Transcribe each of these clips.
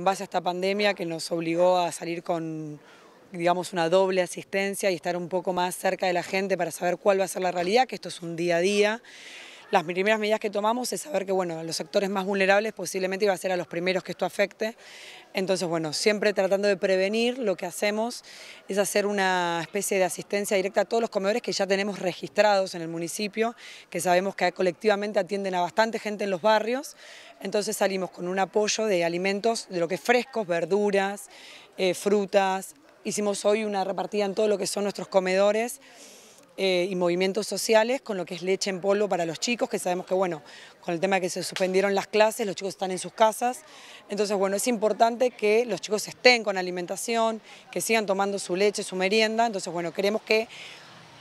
En base a esta pandemia que nos obligó a salir con digamos, una doble asistencia y estar un poco más cerca de la gente para saber cuál va a ser la realidad, que esto es un día a día. Las primeras medidas que tomamos es saber que bueno, los sectores más vulnerables posiblemente iban a ser a los primeros que esto afecte. Entonces, bueno, siempre tratando de prevenir, lo que hacemos es hacer una especie de asistencia directa a todos los comedores que ya tenemos registrados en el municipio, que sabemos que colectivamente atienden a bastante gente en los barrios. Entonces salimos con un apoyo de alimentos, de lo que es frescos, verduras, eh, frutas. Hicimos hoy una repartida en todo lo que son nuestros comedores. Eh, y movimientos sociales con lo que es leche en polvo para los chicos, que sabemos que, bueno, con el tema de que se suspendieron las clases, los chicos están en sus casas. Entonces, bueno, es importante que los chicos estén con alimentación, que sigan tomando su leche, su merienda. Entonces, bueno, queremos que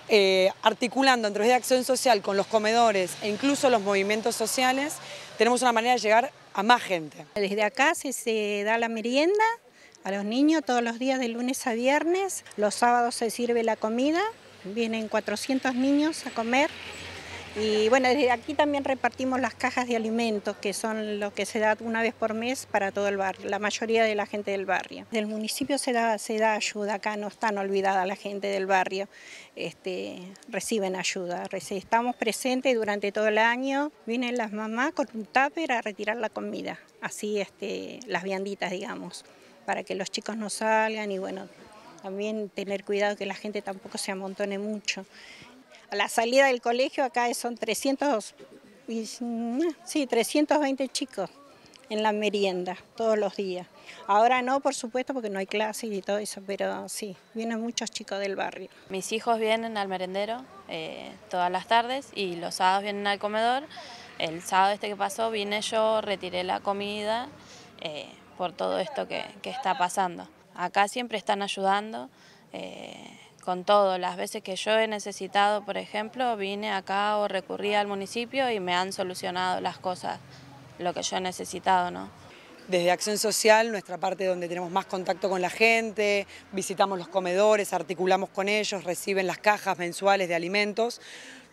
eh, articulando entre de acción social con los comedores e incluso los movimientos sociales, tenemos una manera de llegar a más gente. Desde acá se da la merienda a los niños todos los días de lunes a viernes, los sábados se sirve la comida Vienen 400 niños a comer y bueno, desde aquí también repartimos las cajas de alimentos, que son lo que se da una vez por mes para todo el barrio, la mayoría de la gente del barrio. Del municipio se da, se da ayuda, acá no están olvidadas la gente del barrio, este, reciben ayuda. Estamos presentes durante todo el año, vienen las mamás con un tupper a retirar la comida, así este, las vianditas, digamos, para que los chicos no salgan y bueno, también tener cuidado que la gente tampoco se amontone mucho. A la salida del colegio acá son 300, 320 mm, chicos en la merienda todos los días. Ahora no, por supuesto, porque no hay clases y todo eso, pero sí, vienen muchos chicos del barrio. Mis hijos vienen al merendero eh, todas las tardes y los sábados vienen al comedor. El sábado este que pasó vine yo, retiré la comida eh, por todo esto que está pasando acá siempre están ayudando eh, con todo. Las veces que yo he necesitado, por ejemplo, vine acá o recurrí al municipio y me han solucionado las cosas, lo que yo he necesitado, ¿no? Desde Acción Social, nuestra parte donde tenemos más contacto con la gente, visitamos los comedores, articulamos con ellos, reciben las cajas mensuales de alimentos,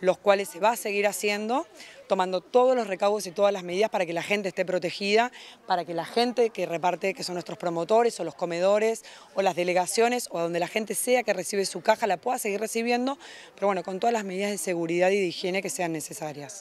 los cuales se va a seguir haciendo, tomando todos los recaudos y todas las medidas para que la gente esté protegida, para que la gente que reparte, que son nuestros promotores o los comedores o las delegaciones o donde la gente sea que recibe su caja, la pueda seguir recibiendo, pero bueno, con todas las medidas de seguridad y de higiene que sean necesarias.